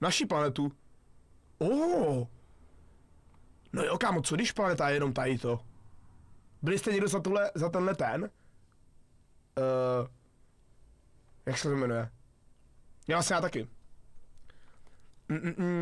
Naši planetu. Oh. No jo, kámo, co když planeta je jenom tady to? Byli jste někdo za, tohle, za tenhle ten? Uh, jak se to jmenuje? Já vlastně já taky. Mm-mm.